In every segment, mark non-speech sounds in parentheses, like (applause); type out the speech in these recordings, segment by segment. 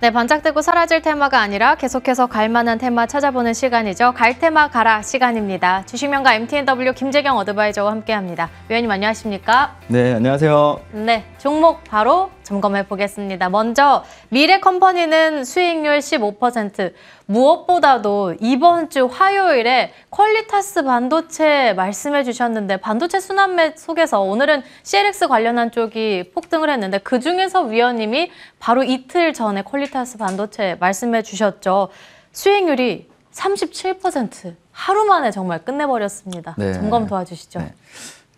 네, 반짝되고 사라질 테마가 아니라 계속해서 갈만한 테마 찾아보는 시간이죠. 갈 테마 가라 시간입니다. 주식명가 MTNW 김재경 어드바이저와 함께합니다. 위원님 안녕하십니까? 네, 안녕하세요. 네, 종목 바로 점검해 보겠습니다. 먼저 미래 컴퍼니는 수익률 15%, 무엇보다도 이번 주 화요일에 퀄리타스 반도체 말씀해 주셨는데 반도체 순환매 속에서 오늘은 CLX 관련한 쪽이 폭등을 했는데 그중에서 위원님이 바로 이틀 전에 퀄리타스 반도체 말씀해 주셨죠. 수익률이 37% 하루 만에 정말 끝내버렸습니다. 네. 점검 도와주시죠. 네.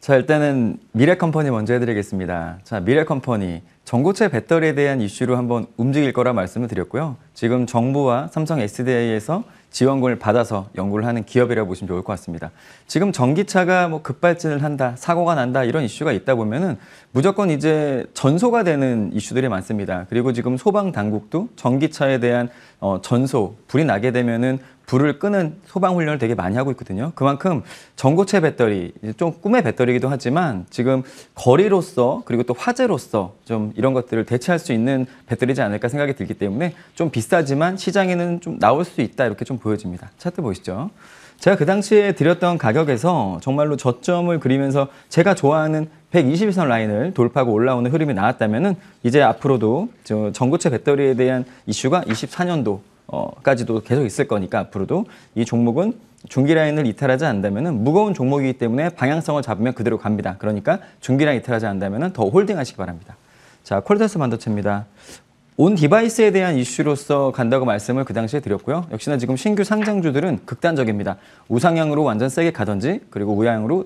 자 일단은 미래컴퍼니 먼저 해드리겠습니다. 자 미래컴퍼니 전고체 배터리에 대한 이슈로 한번 움직일 거라 말씀을 드렸고요. 지금 정부와 삼성 SDI에서 지원금을 받아서 연구를 하는 기업이라고 보시면 좋을 것 같습니다. 지금 전기차가 뭐 급발진을 한다, 사고가 난다 이런 이슈가 있다 보면은 무조건 이제 전소가 되는 이슈들이 많습니다. 그리고 지금 소방 당국도 전기차에 대한 어, 전소 불이 나게 되면은 불을 끄는 소방 훈련을 되게 많이 하고 있거든요. 그만큼 전고체 배터리, 좀 꿈의 배터리이기도 하지만 지금 거리로서 그리고 또 화재로서 좀 이런 것들을 대체할 수 있는 배터리지 않을까 생각이 들기 때문에 좀 비싸지만 시장에는 좀 나올 수 있다 이렇게 좀 보여집니다. 차트 보시죠. 제가 그 당시에 드렸던 가격에서 정말로 저점을 그리면서 제가 좋아하는 121선 라인을 돌파하고 올라오는 흐름이 나왔다면 이제 앞으로도 전고체 배터리에 대한 이슈가 24년도까지도 계속 있을 거니까 앞으로도 이 종목은 중기 라인을 이탈하지 않다면 무거운 종목이기 때문에 방향성을 잡으면 그대로 갑니다. 그러니까 중기 라인 이탈하지 않다면더 홀딩하시기 바랍니다. 자, 콜테스 반도체입니다. 온 디바이스에 대한 이슈로서 간다고 말씀을 그 당시에 드렸고요. 역시나 지금 신규 상장주들은 극단적입니다. 우상향으로 완전 세게 가든지 그리고 우향으로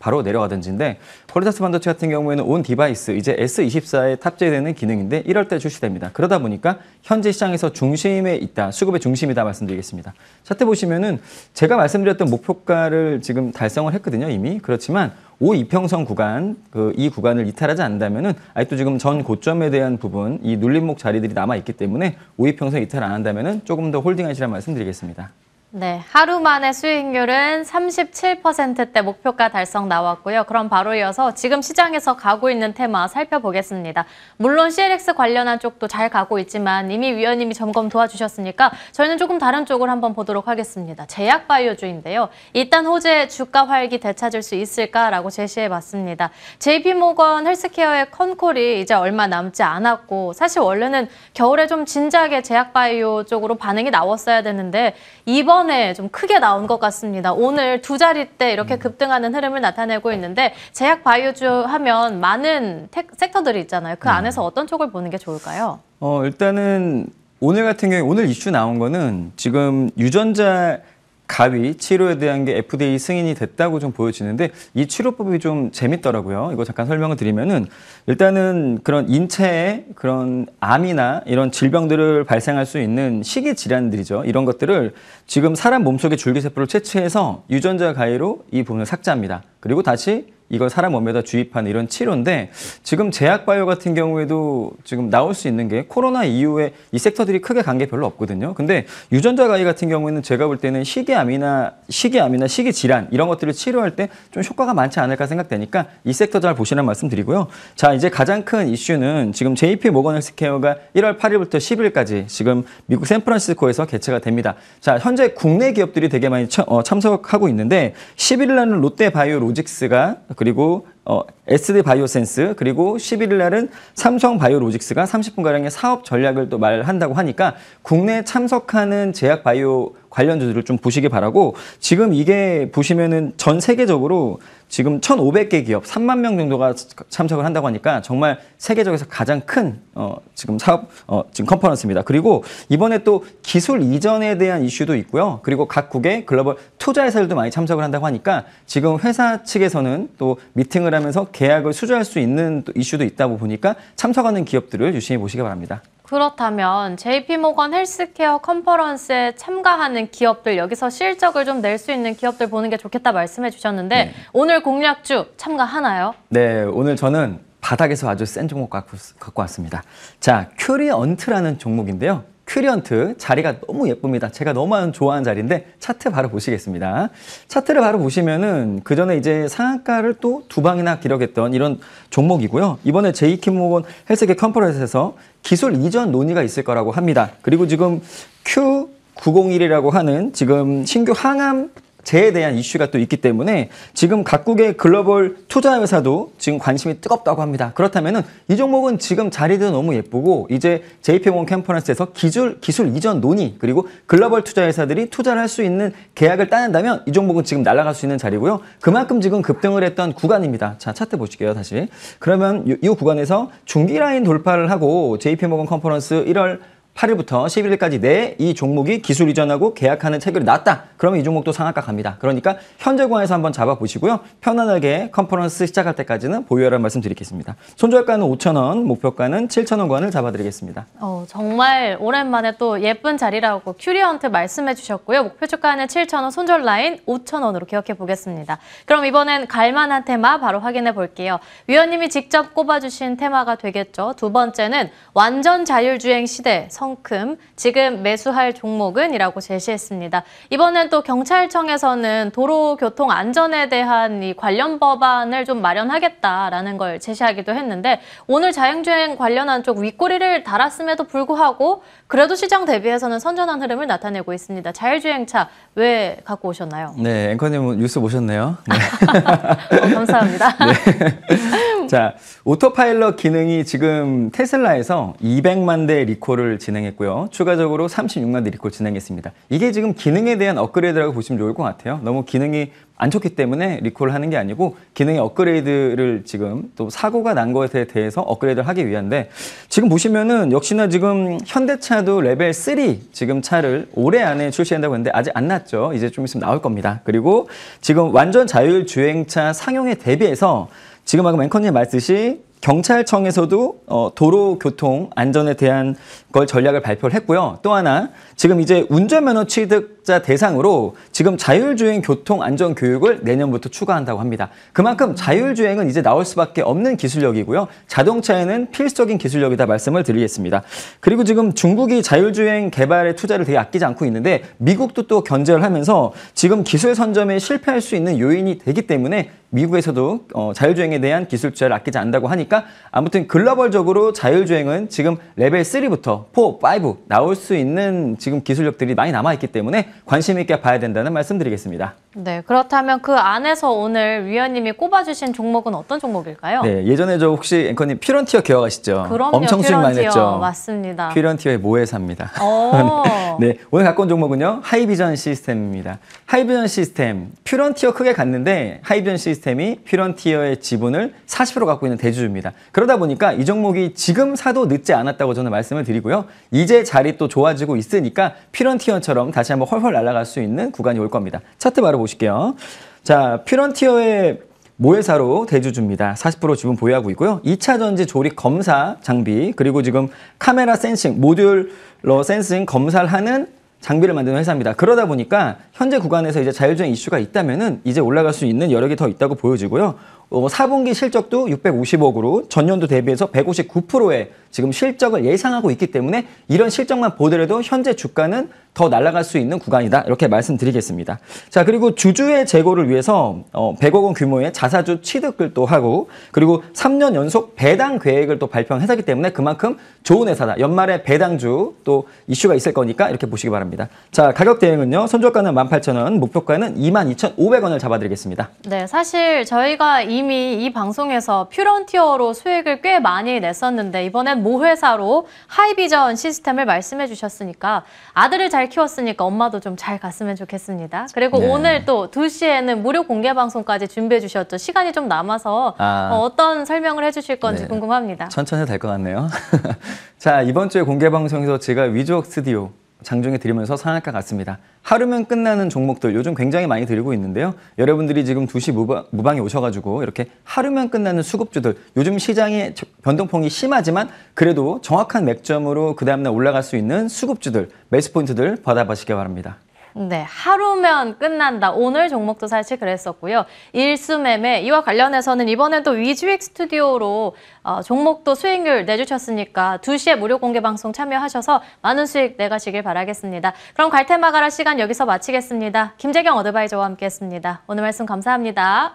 바로 내려가든지인데 퀄리타스 반도체 같은 경우에는 온 디바이스 이제 S24에 탑재되는 기능인데 1월때 출시됩니다. 그러다 보니까 현재 시장에서 중심에 있다. 수급의 중심이다 말씀드리겠습니다. 차트 보시면은 제가 말씀드렸던 목표가를 지금 달성을 했거든요. 이미 그렇지만 오 이평선 구간 그 이 구간을 이탈하지 않는다면은 아직도 지금 전 고점에 대한 부분 이 눌림목 자리들이 남아 있기 때문에 오 이평선 이탈 안 한다면은 조금 더 홀딩하시라 말씀드리겠습니다. 네, 하루 만에 수익률은 37%대 목표가 달성 나왔고요. 그럼 바로 이어서 지금 시장에서 가고 있는 테마 살펴보겠습니다. 물론 CLX 관련한 쪽도 잘 가고 있지만 이미 위원님이 점검 도와주셨으니까 저희는 조금 다른 쪽을 한번 보도록 하겠습니다. 제약바이오주인데요. 일단 호재 주가 활기 되찾을 수 있을까라고 제시해봤습니다. JP모건 헬스케어의 컨콜이 이제 얼마 남지 않았고 사실 원래는 겨울에 좀 진작에 제약바이오 쪽으로 반응이 나왔어야 되는데 이번 이번에 좀 크게 나온 것 같습니다. 오늘 두자릿때 이렇게 음. 급등하는 흐름을 나타내고 있는데 제약 바이오주 하면 많은 텍, 섹터들이 있잖아요. 그 음. 안에서 어떤 쪽을 보는 게 좋을까요? 어, 일단은 오늘 같은 경우에 오늘 이슈 나온 거는 지금 유전자 가위 치료에 대한 게 FDA 승인이 됐다고 좀 보여지는데 이 치료법이 좀 재밌더라고요. 이거 잠깐 설명을 드리면은 일단은 그런 인체에 그런 암이나 이런 질병들을 발생할 수 있는 식기 질환들이죠. 이런 것들을 지금 사람 몸속의 줄기세포를 채취해서 유전자 가위로 이 부분을 삭제합니다. 그리고 다시 이걸 사람 몸에다 주입한 이런 치료인데 지금 제약바이오 같은 경우에도 지금 나올 수 있는 게 코로나 이후에 이 섹터들이 크게 간 게 별로 없거든요. 근데 유전자 가위 같은 경우에는 제가 볼 때는 식이암이나 식이암이나 식이 질환 이런 것들을 치료할 때 좀 효과가 많지 않을까 생각되니까 이 섹터 잘 보시는 말씀드리고요. 자 이제 가장 큰 이슈는 지금 JP 모건 헬스케어가 1월 8일부터 10일까지 지금 미국 샌프란시스코에서 개최가 됩니다. 자 현재 국내 기업들이 되게 많이 어, 참석하고 있는데 11일 날은 롯데바이오로직스가 그 그리고 어, SD 바이오센스 그리고 11일 날은 삼성 바이오로직스가 30분가량의 사업 전략을 또 말한다고 하니까 국내에 참석하는 제약 바이오 관련주들을 좀 보시기 바라고 지금 이게 보시면은 전 세계적으로 지금 1,500개 기업 3만 명 정도가 참석을 한다고 하니까 정말 세계적에서 가장 큰 어, 지금 사업 어, 지금 컨퍼런스입니다. 그리고 이번에 또 기술 이전에 대한 이슈도 있고요. 그리고 각국의 글로벌 투자회사들도 많이 참석을 한다고 하니까 지금 회사 측에서는 또 미팅을 하면서 계약을 수주할 수 있는 이슈도 있다고 보니까 참석하는 기업들을 유심히 보시기 바랍니다. 그렇다면 JP모건 헬스케어 컨퍼런스에 참가하는 기업들 여기서 실적을 좀 낼 수 있는 기업들 보는 게 좋겠다 말씀해 주셨는데 네. 오늘 공략주 참가하나요? 네, 오늘 저는 바닥에서 아주 센 종목 갖고, 고 왔습니다. 자, 큐리언트라는 종목인데요. 크리언트 자리가 너무 예쁩니다. 제가 너무 좋아하는 자리인데 차트 바로 보시겠습니다. 차트를 바로 보시면은 그 전에 이제 상한가를 또 두 방이나 기록했던 이런 종목이고요. 이번에 제이킴모건 헬스케 컨퍼런스에서 기술 이전 논의가 있을 거라고 합니다. 그리고 지금 Q 901이라고 하는 지금 신규 항암 재에 대한 이슈가 또 있기 때문에 지금 각국의 글로벌 투자 회사도 지금 관심이 뜨겁다고 합니다. 그렇다면 이 종목은 지금 자리도 너무 예쁘고 이제 JP모건 캠퍼런스에서 기술, 기술 이전 논의 그리고 글로벌 투자 회사들이 투자를 할 수 있는 계약을 따낸다면 이 종목은 지금 날아갈 수 있는 자리고요. 그만큼 지금 급등을 했던 구간입니다. 자 차트 보실게요 다시. 그러면 이 구간에서 중기 라인 돌파를 하고 JP모건 컨퍼런스 1월 8일부터 11일까지 내에 이 종목이 기술 이전하고 계약하는 체결이 났다. 그러면 이 종목도 상한가 갑니다. 그러니까 현재 구간에서 한번 잡아보시고요. 편안하게 컨퍼런스 시작할 때까지는 보유하라는 말씀 드리겠습니다. 손절가는 5천원 목표가는 7천원 권을 잡아드리겠습니다. 어, 정말 오랜만에 또 예쁜 자리라고 큐리언트 말씀해 주셨고요. 목표 주가는 7천원 손절 라인 5천원으로 기억해 보겠습니다. 그럼 이번엔 갈만한 테마 바로 확인해 볼게요. 위원님이 직접 꼽아주신 테마가 되겠죠. 두 번째는 완전 자율주행 시대 성큼, 지금 매수할 종목은? 이라고 제시했습니다. 이번엔 또 경찰청에서는 도로교통 안전에 대한 이 관련 법안을 좀 마련하겠다라는 걸 제시하기도 했는데 오늘 자율주행 관련한 쪽 윗꼬리를 달았음에도 불구하고 그래도 시장 대비해서는 선전한 흐름을 나타내고 있습니다. 자율주행차 왜 갖고 오셨나요? 네, 앵커님 뉴스 보셨네요. 네. (laughs) 어, 감사합니다. (laughs) 네. 자, 오토파일럿 기능이 지금 테슬라에서 200만 대 리콜을 진행했고요. 추가적으로 36만 대 리콜 진행했습니다. 이게 지금 기능에 대한 업그레이드라고 보시면 좋을 것 같아요. 너무 기능이 안 좋기 때문에 리콜을 하는 게 아니고 기능의 업그레이드를 지금 또 사고가 난 것에 대해서 업그레이드를 하기 위한데 지금 보시면은 역시나 지금 현대차도 레벨 3 지금 차를 올해 안에 출시한다고 했는데 아직 안 났죠. 이제 좀 있으면 나올 겁니다. 그리고 지금 완전 자율 주행차 상용에 대비해서 지금 아까 앵커님 말씀이 경찰청에서도 어, 도로교통 안전에 대한 걸 전략을 발표를 했고요. 또 하나 지금 이제 운전면허 취득 자 대상으로 지금 자율주행 교통 안전 교육을 내년부터 추가한다고 합니다. 그만큼 자율주행은 이제 나올 수밖에 없는 기술력이고요. 자동차에는 필수적인 기술력이다 말씀을 드리겠습니다. 그리고 지금 중국이 자율주행 개발에 투자를 되게 아끼지 않고 있는데 미국도 또 견제를 하면서 지금 기술 선점에 실패할 수 있는 요인이 되기 때문에 미국에서도 어, 자율주행에 대한 기술 투자를 아끼지 않는다고 하니까 아무튼 글로벌적으로 자율주행은 지금 레벨 3부터 4, 5 나올 수 있는 지금 기술력들이 많이 남아있기 때문에 관심 있게 봐야 된다는 말씀드리겠습니다. 네, 그렇다면 그 안에서 오늘 위원님이 꼽아주신 종목은 어떤 종목일까요? 네, 예전에 저 혹시 앵커님 피런티어 기억하시죠? 그럼요, 엄청 수익 많이 했죠 맞습니다. 피런티어의 모회사입니다. (laughs) 네, 오늘 갖고 온 종목은요 하이비전 시스템입니다. 하이비전 시스템 퓨런티어 크게 갔는데 하이비전 시스템이 퓨런티어의 지분을 40% 갖고 있는 대주주입니다. 그러다 보니까 이 종목이 지금 사도 늦지 않았다고 저는 말씀을 드리고요. 이제 자리 또 좋아지고 있으니까 퓨런티어처럼 다시 한번 헐 훨훨 날아갈 수 있는 구간이 올 겁니다. 차트 바로 보실게요. 자, 퓨런티어의 모회사로 대주주입니다. 40% 지분 보유하고 있고요. 2차전지 조립 검사 장비 그리고 지금 카메라 센싱 모듈러 센싱 검사를 하는 장비를 만드는 회사입니다. 그러다 보니까 현재 구간에서 이제 자율주행 이슈가 있다면은 이제 올라갈 수 있는 여력이 더 있다고 보여지고요. 어, 4분기 뭐 실적도 650억으로 전년도 대비해서 159%의 지금 실적을 예상하고 있기 때문에 이런 실적만 보더라도 현재 주가는 더 날아갈 수 있는 구간이다. 이렇게 말씀드리겠습니다. 자, 그리고 주주의 재고를 위해서 어, 100억 원 규모의 자사주 취득을 또 하고 그리고 3년 연속 배당 계획을 또 발표한 회사기 때문에 그만큼 좋은 회사다. 연말에 배당주 또 이슈가 있을 거니까 이렇게 보시기 바랍니다. 합니다. 자, 가격 대응은요. 선조가는 18,000원, 목표가는 22,500원을 잡아드리겠습니다. 네, 사실 저희가 이미 이 방송에서 퓨런티어로 수익을 꽤 많이 냈었는데 이번엔 모회사로 하이비전 시스템을 말씀해 주셨으니까 아들을 잘 키웠으니까 엄마도 좀 잘 갔으면 좋겠습니다. 그리고 네. 오늘 또 2시에는 무료 공개 방송까지 준비해 주셨죠. 시간이 좀 남아서 아, 어, 떤 설명을 해 주실 건지 네. 궁금합니다. 천천히 될 것 같네요. (laughs) 자, 이번 주에 공개 방송에서 제가 위즈 스튜디오 장중에 드리면서 상한가 같습니다. 하루면 끝나는 종목들 요즘 굉장히 많이 드리고 있는데요. 여러분들이 지금 2시 무방, 무방에 오셔가지고 이렇게 하루면 끝나는 수급주들 요즘 시장의 변동폭이 심하지만 그래도 정확한 맥점으로 그 다음날 올라갈 수 있는 수급주들 매수 포인트들 받아보시기 바랍니다. 네, 하루면 끝난다. 오늘 종목도 사실 그랬었고요. 일수매매 이와 관련해서는 이번엔 또 위즈윅 스튜디오로 어, 종목도 수익률 내주셨으니까 2시에 무료 공개 방송 참여하셔서 많은 수익 내가시길 바라겠습니다. 그럼 갈테마가라 시간 여기서 마치겠습니다. 김재경 어드바이저와 함께했습니다. 오늘 말씀 감사합니다.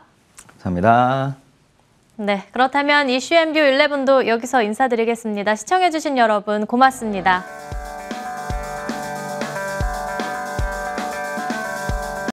감사합니다. 네, 그렇다면 이슈 M뷰 11도 여기서 인사드리겠습니다. 시청해주신 여러분 고맙습니다.